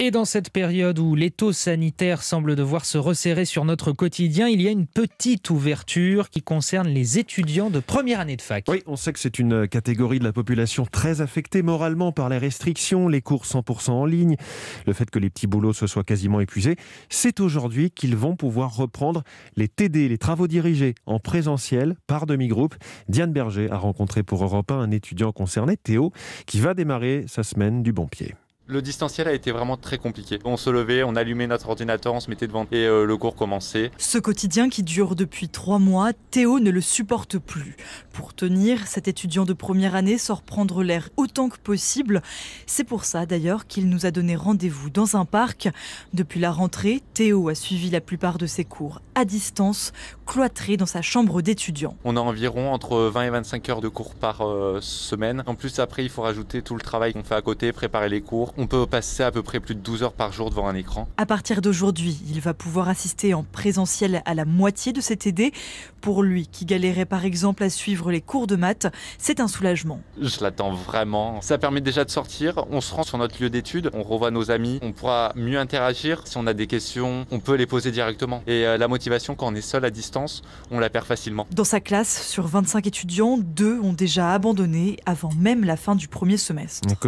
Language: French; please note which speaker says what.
Speaker 1: Et dans cette période où les taux sanitaires semblent devoir se resserrer sur notre quotidien, il y a une petite ouverture qui concerne les étudiants de première année de fac. Oui, on sait que c'est une catégorie de la population très affectée moralement par les restrictions, les cours 100% en ligne, le fait que les petits boulots se soient quasiment épuisés. C'est aujourd'hui qu'ils vont pouvoir reprendre les TD, les travaux dirigés en présentiel par demi-groupe. Diane Berger a rencontré pour Europe 1 un étudiant concerné, Théo, qui va démarrer sa semaine du bon pied.
Speaker 2: Le distanciel a été vraiment très compliqué. On se levait, on allumait notre ordinateur, on se mettait devant et euh, le cours commençait.
Speaker 3: Ce quotidien qui dure depuis trois mois, Théo ne le supporte plus. Pour tenir, cet étudiant de première année sort prendre l'air autant que possible. C'est pour ça d'ailleurs qu'il nous a donné rendez-vous dans un parc. Depuis la rentrée, Théo a suivi la plupart de ses cours à distance, cloîtré dans sa chambre d'étudiant.
Speaker 2: On a environ entre 20 et 25 heures de cours par euh, semaine. En plus, après, il faut rajouter tout le travail qu'on fait à côté, préparer les cours, on peut passer à peu près plus de 12 heures par jour devant un écran.
Speaker 3: À partir d'aujourd'hui, il va pouvoir assister en présentiel à la moitié de ses TD. Pour lui, qui galérait par exemple à suivre les cours de maths, c'est un soulagement.
Speaker 2: Je l'attends vraiment. Ça permet déjà de sortir. On se rend sur notre lieu d'études, on revoit nos amis, on pourra mieux interagir. Si on a des questions, on peut les poser directement. Et euh, la motivation, quand on est seul à distance, on la perd facilement. Dans
Speaker 3: sa classe, sur 25 étudiants, deux ont déjà abandonné avant même la fin du premier semestre.